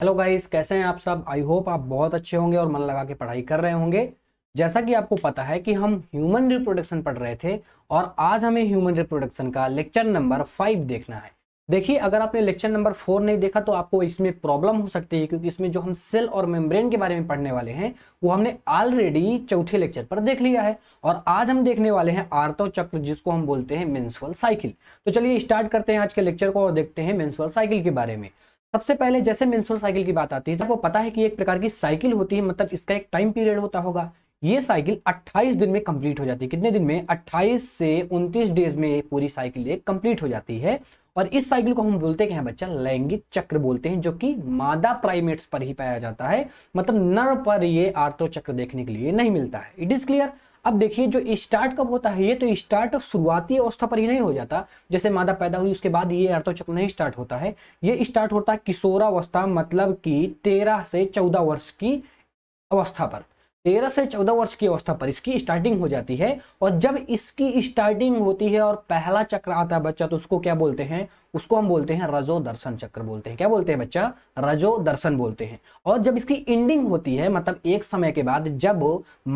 hello guys कैसे हैं आप सब आई होप आप बहुत अच्छे होंगे और मन लगा के पढ़ाई कर रहे होंगे जैसा कि आपको पता है कि हम ह्यूमन रिप्रोडक्शन पढ़ रहे थे और आज हमें ह्यूमन रिप्रोडक्शन का लेक्चर नंबर फाइव देखना है देखिए अगर आपने लेक्चर नंबर फोर नहीं देखा तो आपको इसमें प्रॉब्लम हो सकती है क्योंकि इसमें जो हम सेल और मेम्ब्रेन के बारे में पढ़ने वाले हैं वो हमने ऑलरेडी चौथे लेक्चर पर देख लिया है और आज हम देखने वाले हैं आर्तव चक्र जिसको हम बोलते हैं मेंसुअल साइकिल तो चलिए स्टार्ट करते हैं आज के लेक्चर को और देखते हैं मेंसुअल साइकिल के बारे में सबसे पहले जैसे मेंस्ट्रुअल साइकिल की बात आती है तो आपको पता है कि एक प्रकार की साइकिल होती है मतलब इसका एक टाइम पीरियड होता होगा ये साइकिल 28 दिन में कंप्लीट हो जाती है कितने दिन में 28 से 29 डेज में पूरी साइकिल एक कंप्लीट हो जाती है और इस साइकिल को हम बोलते हैं बच्चा लैंगिक चक्र बोलते हैं जो कि मादा प्राइमेट्स पर ही पाया जाता है मतलब नर पर ये आर्थो चक्र देखने के लिए नहीं मिलता है इट इज क्लियर अब देखिए जो स्टार्ट कब होता है ये तो स्टार्ट शुरुआती अवस्था पर ही नहीं हो जाता जैसे मादा पैदा हुई उसके बाद ये अर्थोचक्र नहीं स्टार्ट होता है ये स्टार्ट होता है किशोरावस्था मतलब कि तेरह से चौदह वर्ष की अवस्था पर तेरह से चौदह वर्ष की अवस्था पर इसकी स्टार्टिंग हो जाती है और जब इसकी स्टार्टिंग होती है और पहला चक्र आता है बच्चा तो उसको क्या बोलते हैं उसको हम बोलते हैं रजो दर्शन चक्र बोलते हैं क्या बोलते हैं बच्चा रजो दर्शन बोलते हैं और जब इसकी एंडिंग होती है मतलब एक समय के बाद जब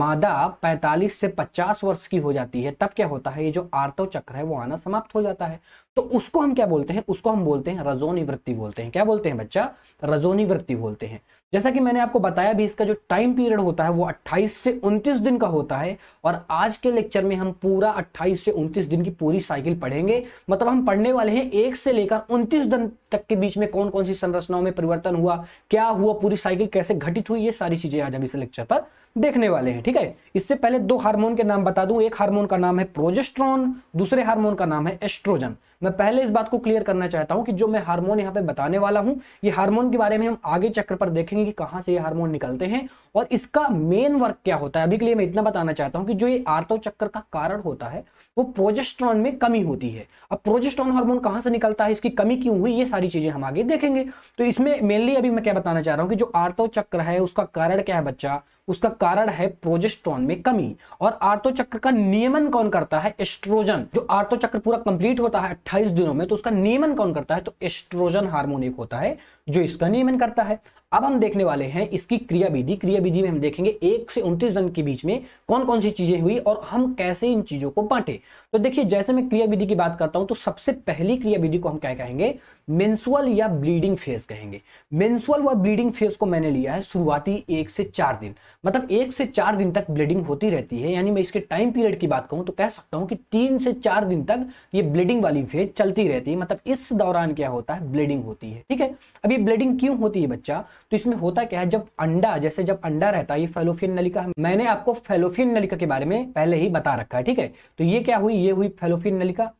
मादा 45 से 50 वर्ष की हो जाती है तब क्या होता है ये जो आर्तव चक्र है वो आना समाप्त हो जाता है तो उसको हम क्या बोलते हैं उसको हम बोलते हैं रजोनिवृत्ति बोलते हैं क्या बोलते हैं बच्चा रजोनिवृत्ति बोलते हैं जैसा कि मैंने आपको बताया भी इसका जो टाइम पीरियड होता है वो 28 से 29 दिन का होता है और आज के लेक्चर में हम पूरा 28 से 29 दिन की पूरी साइकिल पढ़ेंगे मतलब हम पढ़ने वाले हैं एक से लेकर 29 दिन तक के बीच में कौन कौन सी संरचनाओं में परिवर्तन हुआ क्या हुआ पूरी साइकिल कैसे घटित हुई ये सारी चीजें आज हम इस लेक्चर पर देखने वाले हैं ठीक है इससे पहले दो हार्मोन के नाम बता दूं एक हार्मोन का नाम है प्रोजेस्ट्रॉन दूसरे हार्मोन का नाम है एस्ट्रोजन मैं पहले इस बात को क्लियर करना चाहता हूं कि जो मैं हार्मोन यहाँ पे बताने वाला हूं ये हार्मोन के बारे में हम आगे चक्र पर देखेंगे कि कहां से ये हार्मोन निकलते हैं और इसका मेन वर्क क्या होता है अभी के लिए मैं इतना बताना चाहता हूं कि जो ये आर्तो चक्र का कारण होता है वो प्रोजेस्ट्रॉन में कमी होती है अब प्रोजेस्ट्रॉन हार्मोन कहाँ से निकलता है इसकी कमी क्यों हुई ये सारी चीजें हम आगे देखेंगे तो इसमें मेनली अभी मैं क्या बताना चाह रहा हूँ कि जो आर्तव चक्र है उसका कारण क्या है बच्चा उसका कारण है प्रोजेस्ट्रॉन में कमी और आर्थो चक्र का नियमन कौन करता है एस्ट्रोजन जो आर्तो चक्र पूरा कंप्लीट होता है अट्ठाईस दिनों में तो उसका नियमन कौन करता है तो एस्ट्रोजन हार्मोन एक होता है जो इसका नियमन करता है अब हम देखने वाले हैं इसकी क्रियाविधि क्रियाविधि में हम देखेंगे एक से उनतीस दिन के बीच में कौन कौन सी चीजें हुई और हम कैसे इन चीजों को बांटे तो देखिए जैसे मैं क्रियाविधि की बात करता हूं तो सबसे पहली क्रियाविधि को हम क्या कहेंगे मेंसुअल या ब्लीडिंग फेज कहेंगे मेंसुअल व ब्लीडिंग फेज को मैंने लिया है शुरुआती एक से चार दिन मतलब एक से चार दिन तक ब्लीडिंग होती रहती है यानी मैं इसके टाइम पीरियड की बात कहूं तो कह सकता हूं कि तीन से चार दिन तक ये ब्लीडिंग वाली फेज चलती रहती है मतलब इस दौरान क्या होता है ब्लीडिंग होती है ठीक है अब ये ब्लीडिंग क्यों होती है बच्चा तो इसमें होता क्या है जब अंडा जैसे जब अंडा रहता है ये फेलोफियन नलिका मैंने आपको फेलोफियन नलिका के बारे में पहले ही बता रखा है ठीक है तो ये क्या हुई ये हुई फेलोफियन नलिका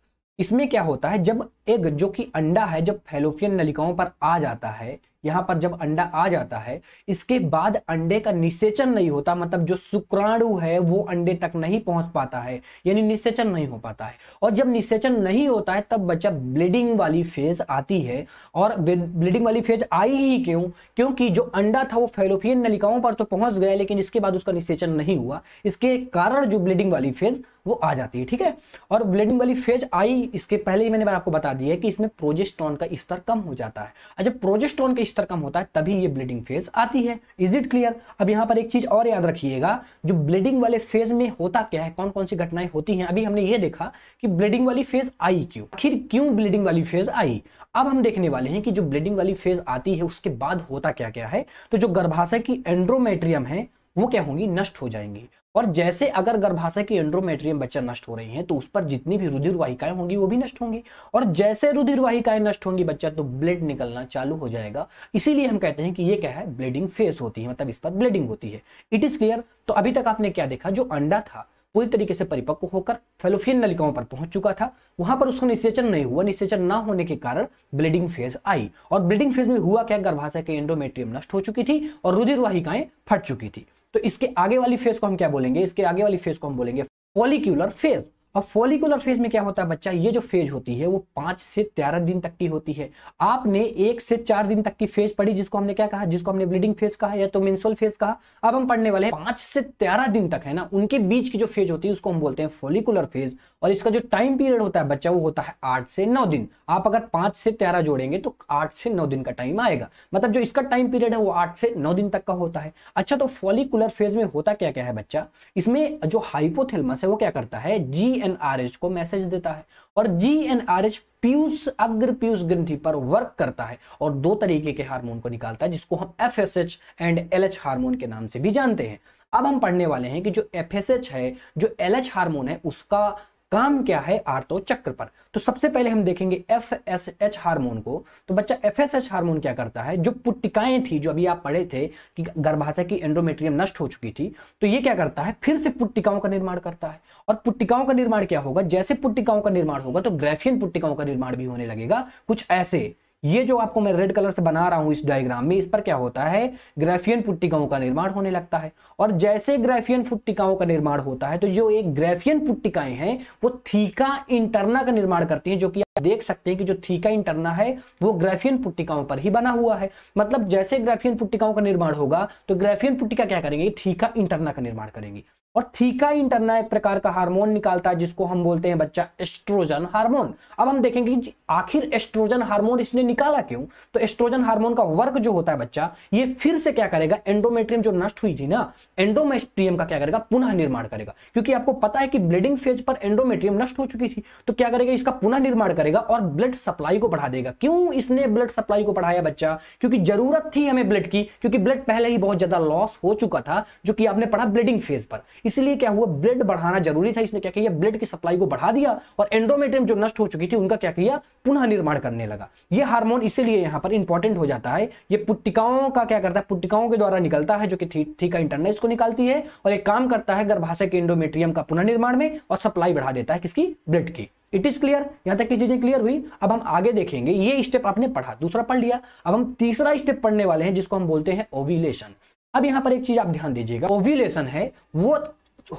इसमें क्या होता है जब एग जो कि अंडा है जब फेलोफियन नलिकाओं पर आ जाता है यहाँ पर जब अंडा आ जाता है इसके बाद अंडे का निषेचन नहीं होता मतलब जो शुक्राणु है वो अंडे तक नहीं पहुंच पाता है यानी निषेचन नहीं हो पाता है और जब निषेचन नहीं होता है तब बच्चा ब्लीडिंग वाली फेज आती है और ब्लीडिंग वाली फेज आई ही क्यों क्योंकि जो अंडा था वो फेलोपियन नलिकाओं पर तो पहुंच गया लेकिन इसके बाद उसका निषेचन नहीं हुआ इसके कारण जो ब्लीडिंग वाली फेज वो आ जाती है ठीक है और ब्लीडिंग वाली फेज आई इसके पहले ही मैंने आपको बता दिया है कि इसमें प्रोजेस्टोन का स्तर कम हो जाता है अच्छा प्रोजेस्टोन का स्तर कम होता है तभी ये ब्लीडिंग फेज आती है इज इट क्लियर अब यहाँ पर एक चीज और याद रखिएगा जो ब्लीडिंग वाले फेज में होता क्या है कौन कौन सी घटनाएं होती हैं अभी हमने ये देखा कि ब्लीडिंग वाली फेज आई क्यों आखिर क्यों ब्लीडिंग वाली फेज आई अब हम देखने वाले हैं कि जो ब्लीडिंग वाली फेज आती है उसके बाद होता क्या क्या है तो जो गर्भाशय की एंड्रोमेट्रियम है वो क्या होंगी नष्ट हो जाएंगी और जैसे अगर गर्भाशय के एंड्रोमेट्रियम बच्चा नष्ट हो रही है तो उस पर जितनी भी रुधिर वाहिकाएं होंगी वो भी नष्ट होंगी और जैसे रुधिर वाहिकाएं नष्ट होंगी बच्चा तो ब्लड निकलना चालू हो जाएगा इसीलिए हम कहते हैं कि ये क्या है ब्लीडिंग फेस होती है मतलब इस पर ब्लीडिंग होती है इट इज क्लियर तो अभी तक आपने क्या देखा जो अंडा था पूरी तरीके से परिपक्व होकर फेलोफिन नलिकाओं पर पहुंच चुका था वहां पर उसका निषेचन नहीं हुआ निषेचन ना होने के कारण ब्लीडिंग फेज आई और ब्लीडिंग फेज में हुआ क्या गर्भाशय के एंडोमेट्रियम नष्ट हो चुकी थी और रुधिर वाहिकाएं फट चुकी थी तो इसके आगे वाली फेज को हम क्या बोलेंगे इसके आगे वाली फेज को हम बोलेंगे फॉलिक्यूलर फेज अब फॉलिकुलर फेज में क्या होता है बच्चा ये जो फेज होती है वो पांच से तेरह दिन तक की होती है आपने एक से चार दिन तक की फेज पढ़ी जिसको हमने क्या कहा जिसको हमने ब्लीडिंग फेज कहा या तो मेंसुअल फेज कहा अब हम पढ़ने वाले हैं पांच से तेरह दिन तक है ना उनके बीच की जो फेज होती है उसको हम बोलते हैं फॉलिकुलर फेज और इसका जो टाइम पीरियड होता है बच्चा वो होता है आठ से नौ दिन आप अगर पांच से तेरह जोड़ेंगे तो आठ से नौ दिन का टाइम आएगा मतलब जो इसका टाइम पीरियड है वो आठ से नौ दिन तक का होता है अच्छा तो फॉलिकुलर फेज में होता क्या क्या है बच्चा इसमें जो हाइपोथेलमस है वो क्या करता है जी जीएनआरएच को मैसेज देता है और जीएनआरएच पीयूष अग्र पीयूष ग्रंथि पर वर्क करता है और दो तरीके के हार्मोन को निकालता है जिसको हम एफएसएच एंड एलएच हार्मोन के नाम से भी जानते हैं अब हम पढ़ने वाले हैं कि जो एफ है जो एल हार्मोन है उसका काम क्या है आर्तो चक्र पर तो सबसे पहले हम देखेंगे एफ एस एच हारमोन को तो बच्चा एफ एस एच हारमोन क्या करता है जो पुट्टिकाएं थी जो अभी आप पढ़े थे कि गर्भाशय की एंड्रोमेट्रियम नष्ट हो चुकी थी तो ये क्या करता है फिर से पुट्टिकाओं का निर्माण करता है और पुट्टिकाओं का निर्माण क्या होगा जैसे पुट्टिकाओं का निर्माण होगा तो ग्रेफियन पुट्टिकाओं का निर्माण भी होने लगेगा कुछ ऐसे ये जो आपको मैं रेड कलर से बना रहा हूं इस डायग्राम में इस पर क्या होता है ग्रेफियन पुट्टिकाओं का निर्माण होने लगता है और जैसे ग्रेफियन पुट्टिकाओं का निर्माण होता है तो जो एक ग्रेफियन पुट्टिकाएं हैं वो थीका इंटरना का निर्माण करती हैं जो कि आप देख सकते हैं कि जो थीका इंटरना है वो ग्रेफियन पुट्टिकाओं पर ही बना हुआ है मतलब जैसे ग्राफियन पुट्टिकाओं का निर्माण होगा तो ग्रेफियन पुट्टिका क्या करेंगे थीका इंटरना का निर्माण करेंगी और थीका इंटरना एक प्रकार का हार्मोन निकालता है जिसको हम बोलते हैं बच्चा एस्ट्रोजन हार्मोन अब हम देखेंगे आखिर एस्ट्रोजन हार्मोन इसने निकाला क्यों तो एस्ट्रोजन हार्मोन का वर्क जो होता है बच्चा ये फिर से क्या करेगा एंडोमेट्रियम जो नष्ट हुई थी ना एंडोमेट्रियम का क्या करेगा पुनः निर्माण करेगा क्योंकि आपको पता है कि ब्लीडिंग फेज पर एंडोमेट्रियम नष्ट हो चुकी थी तो क्या करेगा इसका पुनः निर्माण करेगा और ब्लड सप्लाई को बढ़ा देगा क्यों इसने ब्लड सप्लाई को बढ़ाया बच्चा क्योंकि जरूरत थी हमें ब्लड की क्योंकि ब्लड पहले ही बहुत ज्यादा लॉस हो चुका था जो कि आपने पढ़ा ब्लीडिंग फेज पर इसलिए क्या हुआ ब्लड बढ़ाना जरूरी था इसने क्या किया ब्लड की सप्लाई को बढ़ा दिया और एंडोमेट्रियम जो नष्ट हो चुकी थी उनका क्या किया पुनः निर्माण करने लगा यह हार्मोन इसीलिए यहां पर इंपॉर्टेंट हो जाता है ये पुटिकाओं का क्या करता है पुटिकाओं के द्वारा निकलता है जो कि थी, का इंटरनेस को निकालती है और एक काम करता है गर्भाशय के एंडोमेट्रियम का पुनर्निर्माण में और सप्लाई बढ़ा देता है किसकी ब्लड की इट इज क्लियर यहां तक की चीजें क्लियर हुई अब हम आगे देखेंगे ये स्टेप आपने पढ़ा दूसरा पढ़ लिया अब हम तीसरा स्टेप पढ़ने वाले हैं जिसको हम बोलते हैं ओविलेशन अब यहाँ पर एक चीज आप ध्यान दीजिएगा ओव्यूलेशन है वो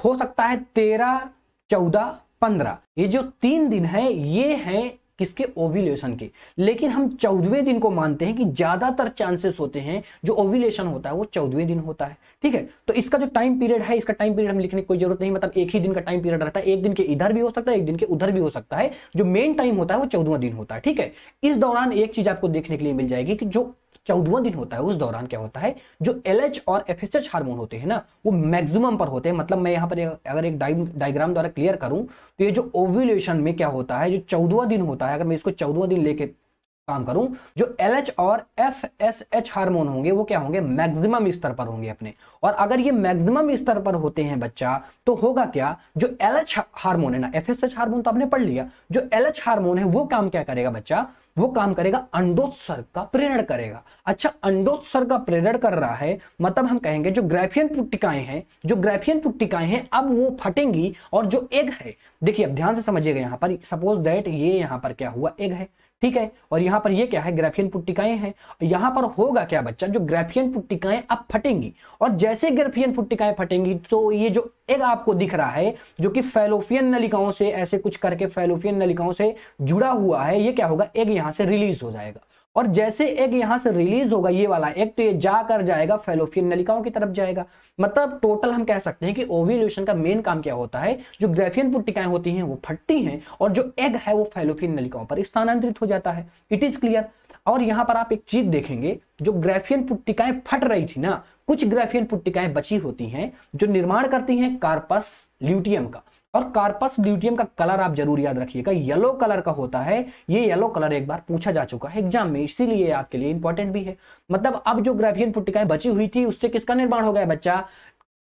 हो सकता है तेरह चौदह पंद्रह ये जो तीन दिन है ये है किसके ओव्यूलेशन के लेकिन हम चौदहवें दिन को मानते हैं कि ज्यादातर चांसेस होते हैं जो ओव्यूलेशन होता है वो चौदहवें दिन होता है ठीक है तो इसका जो टाइम पीरियड है इसका टाइम पीरियड हम लिखने की कोई जरूरत नहीं मतलब एक ही दिन का टाइम पीरियड रहता है एक दिन के इधर भी हो सकता है एक दिन के उधर भी हो सकता है जो मेन टाइम होता है वो चौदवा दिन होता है ठीक है इस दौरान एक चीज आपको देखने के लिए मिल जाएगी कि जो चौदवा दिन होता है उस दौरान क्या होता है जो एल और एफ हार्मोन होते हैं ना वो मैक्सिमम पर होते हैं मतलब मैं यहाँ पर अगर एक डायग्राम द्वारा क्लियर करूं तो ये जो ओव्यूलेशन में क्या होता है जो चौदवा दिन होता है अगर मैं इसको चौदवा दिन लेके काम करूं जो एल और एफ एस एच हार्मोन होंगे वो क्या होंगे मैक्सिमम स्तर पर होंगे अपने और अगर ये मैक्सिमम स्तर पर होते हैं बच्चा तो होगा क्या जो एल हार्मोन है ना एफ एस एच हार्मोन तो आपने पढ़ लिया जो एल हार्मोन है वो काम क्या करेगा बच्चा वो काम करेगा अंडोत्सर्ग का प्रेरण करेगा अच्छा अंडोत्सर्ग का प्रेरण कर रहा है मतलब हम कहेंगे जो ग्रेफियन पुट्टिकाएं हैं जो ग्रेफियन पुट्टिकाएं हैं अब वो फटेंगी और जो एग है देखिए अब ध्यान से समझिएगा यहां पर सपोज दैट ये यहां पर क्या हुआ एग है ठीक है और यहां पर ये क्या है ग्राफियन पुट्टिकाएं हैं यहां पर होगा क्या बच्चा जो ग्रेफियन पुट्टिकाएं अब फटेंगी और जैसे ग्रेफियन पुट्टिकाएं फटेंगी तो ये जो एग आपको दिख रहा है जो कि फेलोफियन नलिकाओं से ऐसे कुछ करके फेलोफियन नलिकाओं से जुड़ा हुआ है ये क्या होगा एग यहां से रिलीज हो जाएगा और जैसे एग यहां से रिलीज होगा ये वाला एग तो ये जाकर जाएगा फेलोफियन नलिकाओं की तरफ जाएगा मतलब टोटल हम कह सकते हैं कि ओव्यूलेशन का मेन काम क्या होता है जो ग्रेफियन पुट्टिकाएं होती हैं वो फटती हैं और जो एग है वो फेलोफियन नलिकाओं पर स्थानांतरित हो जाता है इट इज क्लियर और यहां पर आप एक चीज देखेंगे जो ग्रेफियन पुट्टिकाएं फट रही थी ना कुछ ग्रेफियन पुट्टिकाएं बची होती हैं जो निर्माण करती हैं कार्पस ल्यूटियम का और कार्पस ड्यूटियम का कलर आप जरूर याद रखिएगा येलो कलर का होता है ये येलो कलर एक बार पूछा जा चुका है एग्जाम में इसीलिए आपके लिए इंपॉर्टेंट भी है मतलब अब जो ग्राफियन पुटिकाएं बची हुई थी उससे किसका निर्माण हो गया बच्चा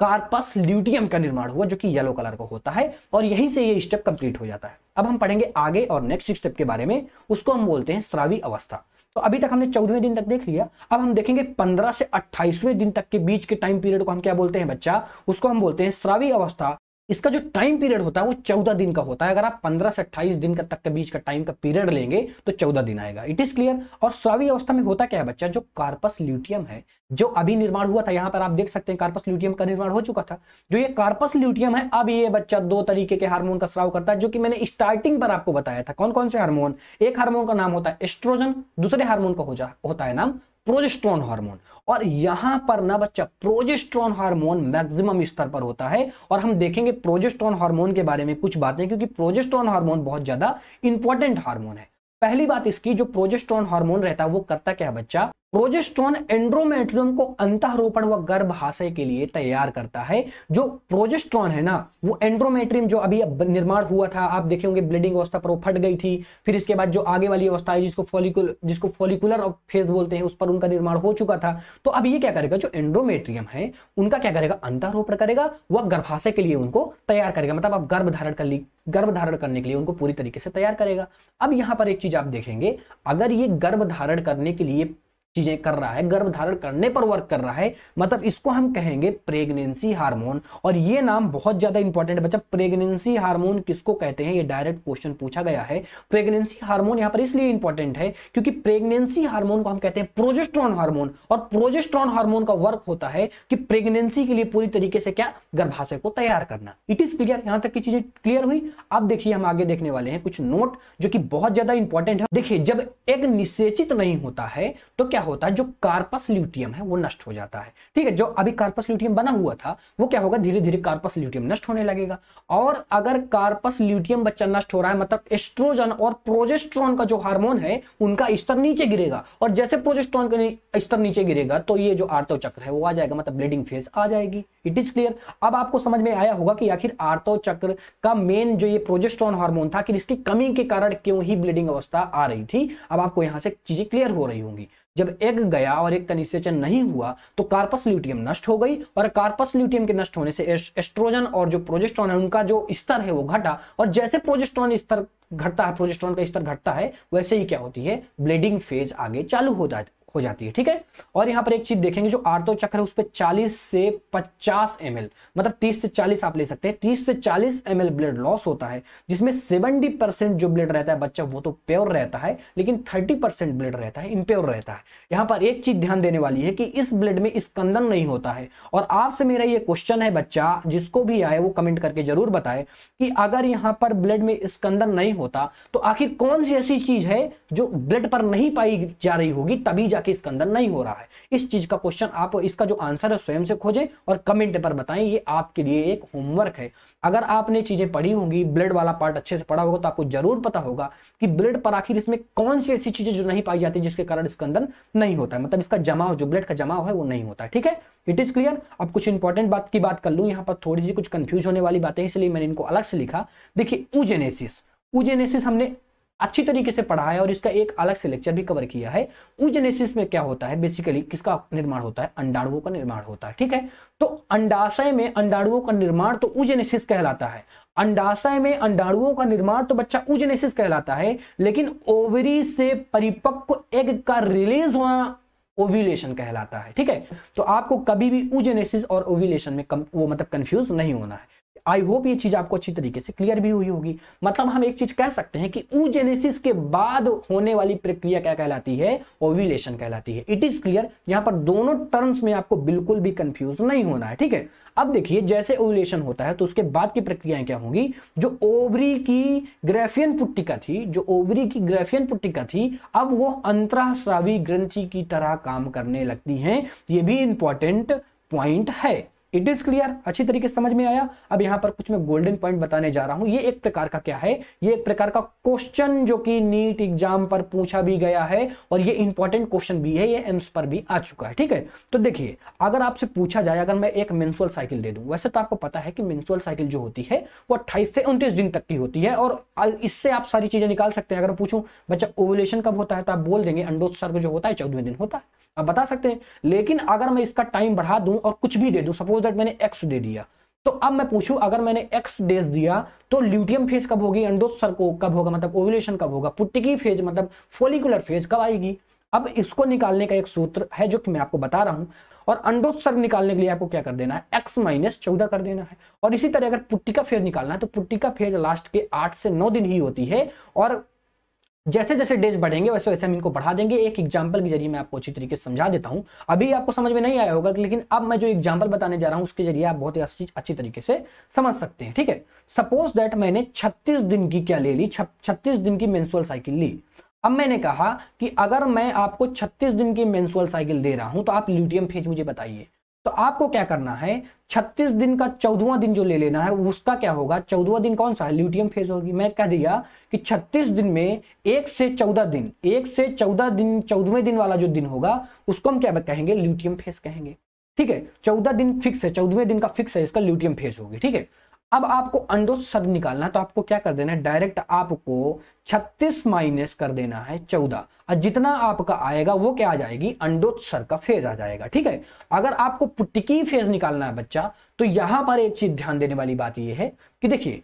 कार्पस ल्यूटियम का निर्माण हुआ जो कि येलो कलर का होता है और यहीं से ये स्टेप कंप्लीट हो जाता है अब हम पढ़ेंगे आगे और नेक्स्ट स्टेप के बारे में उसको हम बोलते हैं श्रावी अवस्था तो अभी तक हमने चौदहवें दिन तक देख लिया अब हम देखेंगे पंद्रह से अट्ठाईसवें दिन तक के बीच के टाइम पीरियड को हम क्या बोलते हैं बच्चा उसको हम बोलते हैं श्रावी अवस्था इसका जो टाइम पीरियड होता है वो चौदह दिन का होता है अगर आप पंद्रह से अट्ठाईस दिन का तक के बीच का टाइम का पीरियड लेंगे तो चौदह दिन आएगा इट इज क्लियर और स्वावी अवस्था में होता क्या है बच्चा जो कार्पस ल्यूटियम है जो अभी निर्माण हुआ था यहां पर आप देख सकते हैं कार्पस ल्यूटियम का निर्माण हो चुका था जो ये कार्पस ल्यूटियम है अब ये बच्चा दो तरीके के हार्मोन का स्राव करता है जो कि मैंने स्टार्टिंग पर आपको बताया था कौन कौन से हार्मोन एक हार्मोन का नाम होता है एस्ट्रोजन दूसरे हार्मोन का हो होता है नाम प्रोजेस्ट्रॉन हार्मोन और यहां पर ना बच्चा प्रोजेस्ट्रॉन हार्मोन मैक्सिमम स्तर पर होता है और हम देखेंगे प्रोजेस्ट्रॉन हार्मोन के बारे में कुछ बातें क्योंकि प्रोजेस्ट्रॉन हार्मोन बहुत ज्यादा इंपॉर्टेंट हार्मोन है पहली बात इसकी जो प्रोजेस्ट्रॉन हार्मोन रहता है वो करता क्या है बच्चा प्रोजेस्ट्रॉन एंड्रोमेट्रियम को अंतःरोपण व गर्भाशय के लिए तैयार करता है जो प्रोजेस्ट्रॉन है ना वो एंड्रोमेट्रियम जो अभी निर्माण हुआ था आप देखे होंगे ब्लीडिंग अवस्था पर वो फट गई थी फिर इसके बाद जो आगे वाली अवस्था है जिसको फॉलिकुल जिसको फॉलिकुलर फेज बोलते हैं उस पर उनका निर्माण हो चुका था तो अब ये क्या करेगा जो एंड्रोमेट्रियम है उनका क्या करेगा अंतःरोपण करेगा वह गर्भाशय के लिए उनको तैयार करेगा मतलब आप गर्भ धारण कर ली गर्भ धारण करने के लिए उनको पूरी तरीके से तैयार करेगा अब यहां पर एक चीज आप देखेंगे अगर ये गर्भ धारण करने के लिए चीजें कर रहा है गर्भ धारण करने पर वर्क कर रहा है मतलब इसको हम कहेंगे प्रेगनेंसी हार्मोन और ये नाम बहुत ज्यादा इंपॉर्टेंट है बच्चा प्रेगनेंसी हार्मोन किसको कहते हैं ये डायरेक्ट क्वेश्चन पूछा गया है प्रेगनेंसी हार्मोन यहाँ पर इसलिए इंपॉर्टेंट है क्योंकि प्रेगनेंसी हार्मोन को हम कहते हैं प्रोजेस्ट्रॉन हार्मोन और प्रोजेस्ट्रॉन हार्मोन का वर्क होता है कि प्रेगनेंसी के लिए पूरी तरीके से क्या गर्भाशय को तैयार करना इट इज क्लियर यहां तक की चीजें क्लियर हुई अब देखिए हम आगे देखने वाले हैं कुछ नोट जो कि बहुत ज्यादा इंपॉर्टेंट है देखिए जब एग निषेचित नहीं होता है तो क्या होता है जो कार्पस ल्यूटियम है वो नष्ट हो जाता है ठीक है जो अभी कार्पस ल्यूटियम बना हुआ था वो क्या होगा धीरे धीरे कार्पस ल्यूटियम नष्ट होने लगेगा और अगर कार्पस ल्यूटियम बच्चा नष्ट हो रहा है मतलब एस्ट्रोजन और प्रोजेस्ट्रॉन का जो हार्मोन है उनका स्तर नीचे गिरेगा और जैसे प्रोजेस्ट्रॉन का स्तर नीचे गिरेगा तो ये जो आर्तव चक्र है वो आ जाएगा मतलब ब्लीडिंग फेज आ जाएगी इट इज क्लियर अब आपको समझ में आया होगा कि आखिर आर्तव चक्र का मेन जो ये प्रोजेस्ट्रॉन हार्मोन था कि इसकी कमी के कारण क्यों ही ब्लीडिंग अवस्था आ रही थी अब आपको यहां से चीजें क्लियर हो रही होंगी जब एग गया और एक कनिसेचन नहीं हुआ तो कार्पस ल्यूटियम नष्ट हो गई और कार्पस ल्यूटियम के नष्ट होने से एस्ट्रोजन और जो प्रोजेस्ट्रॉन है उनका जो स्तर है वो घटा और जैसे प्रोजेस्ट्रॉन स्तर घटता है प्रोजेस्ट्रॉन का स्तर घटता है वैसे ही क्या होती है ब्लीडिंग फेज आगे चालू हो जाता हो जाती है ठीक है और यहाँ पर एक चीज देखेंगे जो आर्तो चक्र है उस पर चालीस से पचास एम मतलब तीस से चालीस आप ले सकते हैं तीस से चालीस एम ब्लड लॉस होता है जिसमें सेवेंटी परसेंट जो ब्लड रहता है बच्चा वो तो प्योर रहता है लेकिन थर्टी परसेंट ब्लड रहता है इनप्योर रहता है यहाँ पर एक चीज ध्यान देने वाली है कि इस ब्लड में स्कंदन नहीं होता है और आपसे मेरा ये क्वेश्चन है बच्चा जिसको भी आए वो कमेंट करके जरूर बताए कि अगर यहाँ पर ब्लड में स्कंदन नहीं होता तो आखिर कौन सी ऐसी चीज है जो ब्लड पर नहीं पाई जा रही होगी तभी जा जाके इसके अंदर नहीं हो रहा है इस चीज का क्वेश्चन आप इसका जो आंसर है स्वयं से खोजें और कमेंट पर बताएं ये आपके लिए एक होमवर्क है अगर आपने चीजें पढ़ी होंगी ब्लड वाला पार्ट अच्छे से पढ़ा होगा तो आपको जरूर पता होगा कि ब्लड पर आखिर इसमें कौन सी ऐसी चीजें जो नहीं पाई जाती जिसके कारण इसके अंदर नहीं होता है मतलब इसका जमाव जो ब्लड का जमाव है वो नहीं होता ठीक है इट इज क्लियर अब कुछ इंपॉर्टेंट बात की बात कर लू यहाँ पर थोड़ी सी कुछ कंफ्यूज होने वाली बातें इसलिए मैंने इनको अलग से लिखा देखिए उजेनेसिस उजेनेसिस हमने अच्छी तरीके से पढ़ा है और इसका एक अलग से लेक्चर भी कवर किया है ऊजेनेसिस में क्या होता है बेसिकली किसका निर्माण होता है अंडाणुओं का निर्माण होता है ठीक है तो अंडाशय में अंडाणुओं का निर्माण तो ऊजेनेसिस कहलाता है अंडाशय में अंडाणुओं का निर्माण तो बच्चा ऊजेनेसिस कहलाता है लेकिन ओवरी से परिपक्व एग का रिलीज होना ओविलेशन कहलाता है ठीक है तो आपको कभी भी ऊजेनेसिस और ओविलेशन में कम, वो मतलब कंफ्यूज नहीं होना है आई होप ये चीज आपको अच्छी तरीके से क्लियर भी हुई होगी मतलब हम एक चीज कह सकते हैं कि ऊजेनेसिस के बाद होने वाली प्रक्रिया क्या कहलाती है ओव्यूलेशन कहलाती है इट इज क्लियर यहां पर दोनों टर्म्स में आपको बिल्कुल भी कंफ्यूज नहीं होना है ठीक है अब देखिए जैसे ओव्यूलेशन होता है तो उसके बाद की प्रक्रियाएं क्या होंगी जो ओवरी की ग्रेफियन पुट्टिका थी जो ओवरी की ग्रेफियन पुट्टिका थी अब वो अंतराश्रावी ग्रंथि की तरह काम करने लगती हैं ये भी इंपॉर्टेंट पॉइंट है इट इज क्लियर अच्छी तरीके समझ में आया अब यहां पर कुछ मैं गोल्डन पॉइंट बताने जा रहा हूं ये एक प्रकार का क्या है ये एक प्रकार का क्वेश्चन जो कि नीट एग्जाम पर पूछा भी गया है और ये इंपॉर्टेंट क्वेश्चन भी है ये एम्स पर भी आ चुका है ठीक है तो देखिए अगर आपसे पूछा जाए अगर मैं एक मेन्सुअल साइकिल दे दू वैसे तो आपको पता है कि मेन्सुअल साइकिल जो होती है वो अट्ठाईस से उनतीस दिन तक की होती है और इससे आप सारी चीजें निकाल सकते हैं अगर पूछूं बच्चा ओवलेशन कब होता है तो आप बोल देंगे अंडोत्सर्ग जो होता है चौदह दिन होता है आप बता सकते हैं लेकिन अगर मैं इसका टाइम बढ़ा दूं और कुछ भी दे दूं सपोज दैट मैंने एक्स दे दिया तो अब मैं पूछूं अगर मैंने एक्स डेज दिया तो ल्यूटियम फेज कब होगी एंडोसर को कब होगा मतलब ओवुलेशन कब होगा पुट्टिकी फेज मतलब फोलिकुलर फेज कब आएगी अब इसको निकालने का एक सूत्र है जो कि मैं आपको बता रहा हूं और अंडोत्सर्ग निकालने के लिए आपको क्या कर देना है एक्स माइनस चौदह कर देना है और इसी तरह अगर पुट्टिका फेज निकालना है तो पुट्टिका फेज लास्ट के आठ से नौ दिन ही होती है और जैसे जैसे डेज बढ़ेंगे वैसे वैसे हम इनको बढ़ा देंगे एक एग्जाम्पल के जरिए मैं आपको अच्छी तरीके से समझा देता हूँ अभी आपको समझ में नहीं आया होगा लेकिन अब मैं जो एग्जाम्पल बताने जा रहा हूँ उसके जरिए आप बहुत ही अच्छी तरीके से समझ सकते हैं ठीक है सपोज दैट मैंने छत्तीस दिन की क्या ले ली छत्तीस दिन की मेन्सुअल साइकिल ली अब मैंने कहा कि अगर मैं आपको छत्तीस दिन की मेन्सुअल साइकिल दे रहा हूं तो आप ल्यूटियम फेज मुझे बताइए तो आपको क्या करना है 36 दिन का चौदवा दिन जो ले लेना है उसका क्या होगा चौदवा दिन कौन सा है ल्यूटियम फेज होगी मैं कह दिया कि 36 दिन में एक से चौदह दिन एक से चौदह दिन चौदवें दिन वाला जो दिन होगा उसको हम क्या कहेंगे ल्यूटियम फेज कहेंगे ठीक है चौदह दिन फिक्स है चौदहवें दिन का फिक्स है इसका ल्यूटियम फेज होगी ठीक है अब आपको अंडो सद निकालना है तो आपको क्या कर देना है डायरेक्ट आपको 36 माइनस कर देना है 14 और जितना आपका आएगा वो क्या आ जाएगी अंडोत्सर का फेज आ जाएगा ठीक है अगर आपको पुटिकी फेज निकालना है बच्चा तो यहां पर एक चीज ध्यान देने वाली बात यह है कि देखिए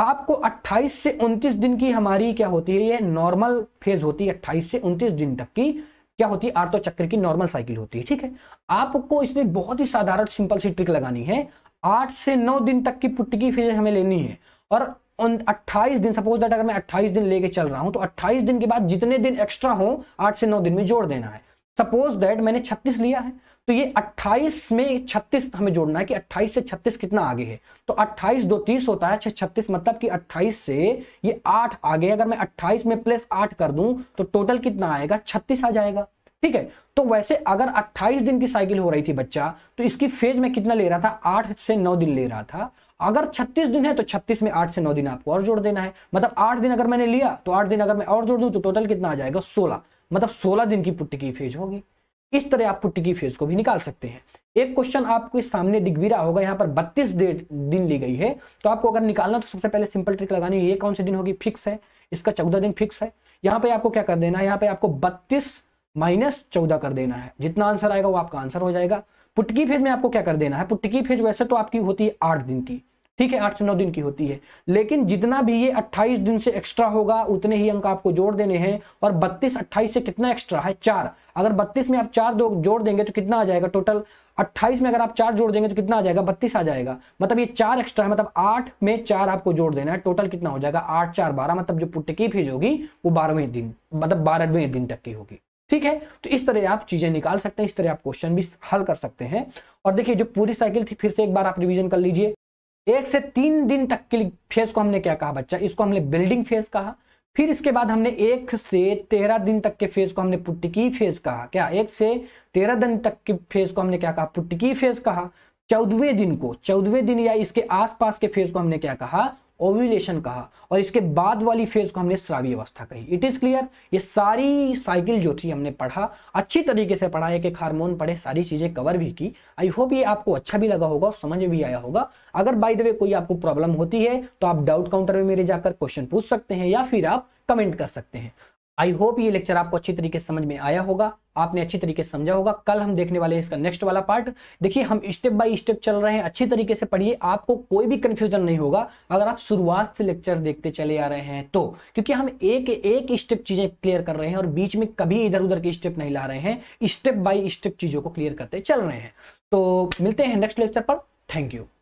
आपको 28 से 29 दिन की हमारी क्या होती है ये नॉर्मल फेज होती है अट्ठाईस से उन्तीस दिन तक की क्या होती है आर्थो चक्र की नॉर्मल साइकिल होती है ठीक है आपको इसमें बहुत ही साधारण सिंपल सी ट्रिक लगानी है आठ से नौ दिन तक की पुट्टी की फीस हमें लेनी है और उन 28 दिन सपोज दैट अगर मैं 28 दिन लेके चल रहा हूं तो 28 दिन के बाद जितने दिन एक्स्ट्रा हो आठ से नौ दिन में जोड़ देना है सपोज दैट मैंने 36 लिया है तो ये 28 में 36 हमें जोड़ना है कि 28 से 36 कितना आगे है तो 28 दो तीस होता है छत्तीस मतलब कि 28 से ये 8 आगे अगर मैं 28 में प्लस 8 कर दूं तो टोटल कितना आएगा 36 आ जाएगा ठीक है तो वैसे अगर 28 दिन की साइकिल हो रही थी बच्चा तो इसकी फेज में कितना ले रहा था 8 से 9 दिन ले रहा था अगर 36 दिन है तो 36 में 8 से 9 दिन आपको और जोड़ देना है मतलब 8 दिन अगर मैंने लिया तो 8 दिन अगर मैं और जोड़ दूं तो टोटल कितना आ जाएगा 16 मतलब 16 दिन की पुट्टी की फेज होगी इस तरह आप पुट्टी की फेज को भी निकाल सकते हैं एक क्वेश्चन आपके सामने दिग्विरा होगा यहाँ पर बत्तीस दिन ली गई है तो आपको अगर निकालना तो सबसे पहले सिंपल ट्रिक लगानी है ये कौन से दिन होगी फिक्स है इसका चौदह दिन फिक्स है यहाँ पे आपको क्या कर देना है यहाँ पे आपको बत्तीस माइनस चौदह कर देना है जितना आंसर आएगा वो आपका आंसर हो जाएगा पुटकी फेज में आपको क्या कर देना है पुटकी फेज वैसे तो आपकी होती है आठ दिन की ठीक है आठ से नौ दिन की होती है लेकिन जितना भी ये अट्ठाईस दिन से एक्स्ट्रा होगा उतने ही अंक आपको जोड़ देने हैं और बत्तीस अट्ठाईस से कितना एक्स्ट्रा है चार अगर बत्तीस में आप चार दो जोड़ देंगे तो कितना आ जाएगा टोटल अट्ठाईस में अगर आप चार जोड़ देंगे तो कितना आ जाएगा बत्तीस आ जाएगा मतलब ये चार एक्स्ट्रा है मतलब आठ में चार आपको जोड़ देना है टोटल कितना हो जाएगा आठ चार बारह मतलब जो पुटकी फेज होगी वो बारहवें दिन मतलब बारहवें दिन तक की होगी ठीक है तो इस तरह आप चीजें निकाल सकते हैं इस तरह आप क्वेश्चन भी हल कर सकते हैं और देखिए जो पूरी साइकिल थी फिर से एक बार आप रिविजन कर लीजिए एक से तीन दिन तक के फेज को हमने क्या कहा बच्चा इसको हमने बिल्डिंग फेज कहा फिर इसके बाद हमने एक से तेरह दिन तक के फेज को हमने पुट्टिकी फेज कहा क्या एक से तेरह दिन तक के फेज को हमने क्या कहा पुट्टिकी फेज कहा चौदवे दिन को चौदवे दिन या इसके आसपास के फेज को हमने क्या कहा ओव्यूलेशन कहा और इसके बाद वाली फेज को हमने श्रावी अवस्था कही इट इज क्लियर ये सारी साइकिल जो थी हमने पढ़ा अच्छी तरीके से पढ़ा एक एक हार्मोन पढ़े सारी चीजें कवर भी की आई होप ये आपको अच्छा भी लगा होगा और समझ भी आया होगा अगर बाई द वे कोई आपको प्रॉब्लम होती है तो आप डाउट काउंटर में मेरे जाकर क्वेश्चन पूछ सकते हैं या फिर आप कमेंट कर सकते हैं आई होप ये लेक्चर आपको अच्छी तरीके से समझ में आया होगा आपने अच्छी तरीके से समझा होगा कल हम देखने वाले हैं इसका नेक्स्ट वाला पार्ट देखिए हम स्टेप बाय स्टेप चल रहे हैं अच्छी तरीके से पढ़िए आपको कोई भी कंफ्यूजन नहीं होगा अगर आप शुरुआत से लेक्चर देखते चले आ रहे हैं तो क्योंकि हम एक एक स्टेप चीजें क्लियर कर रहे हैं और बीच में कभी इधर उधर के स्टेप नहीं ला रहे हैं स्टेप बाई स्टेप चीजों को क्लियर करते चल रहे हैं तो मिलते हैं नेक्स्ट लेक्चर पर थैंक यू